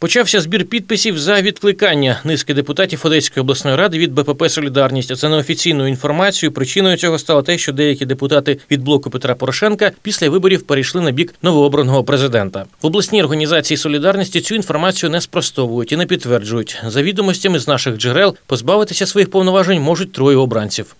Почався збір підписів за відкликання низки депутатів Одеської обласної ради від БПП Солідарність. За неофіційною інформацією, причиною цього стало те, що деякі депутати від блоку Петра Порошенка після виборів перейшли на бік новообраного президента. В обласній організації солідарності цю інформацію не спростовують і не підтверджують. За відомостями з наших джерел позбавитися своїх повноважень можуть троє обранців.